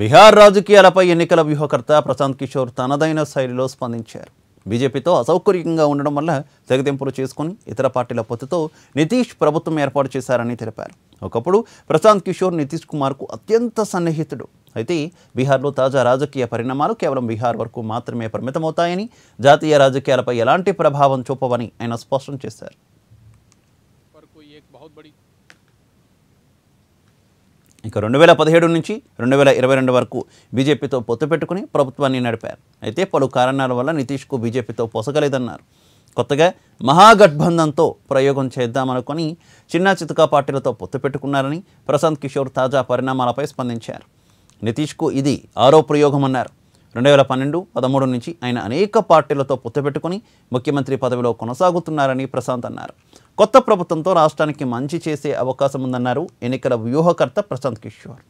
బీహార్ రాజకీయాలపై ఎన్నికల వ్యూహకర్త ప్రశాంత్ కిషోర్ తనదైన శైలిలో స్పందించారు బీజేపీతో అసౌకర్యంగా ఉండడం వల్ల తెగదింపులు చేసుకుని ఇతర పార్టీల పొత్తుతో నితీష్ ప్రభుత్వం ఏర్పాటు చేశారని తెలిపారు ఒకప్పుడు ప్రశాంత్ కిషోర్ నితీష్ కుమార్కు అత్యంత సన్నిహితుడు అయితే బీహార్లో తాజా రాజకీయ పరిణామాలు కేవలం బీహార్ వరకు మాత్రమే పరిమితమవుతాయని జాతీయ రాజకీయాలపై ఎలాంటి ప్రభావం చూపవని ఆయన స్పష్టం చేశారు ఇక రెండు వేల పదిహేడు నుంచి రెండు వేల ఇరవై రెండు వరకు బీజేపీతో పొత్తు పెట్టుకుని ప్రభుత్వాన్ని నడిపారు అయితే పలు కారణాల వల్ల నితీష్కు బీజేపీతో పొసగలేదన్నారు కొత్తగా మహాగఠబంధంతో ప్రయోగం చేద్దామనుకొని చిన్న చితకా పార్టీలతో పొత్తు పెట్టుకున్నారని ప్రశాంత్ కిషోర్ తాజా పరిణామాలపై స్పందించారు నితీష్కు ఇది ఆరో ప్రయోగం అన్నారు రెండు వేల పన్నెండు పదమూడు నుంచి ఆయన అనేక పార్టీలతో పొత్తు పెట్టుకుని ముఖ్యమంత్రి పదవిలో కొనసాగుతున్నారని ప్రశాంత్ అన్నారు కొత్త ప్రభుత్వంతో రాష్ట్రానికి మంచి చేసే అవకాశం ఉందన్నారు ఎన్నికల వ్యూహకర్త ప్రశాంత్ కిషోర్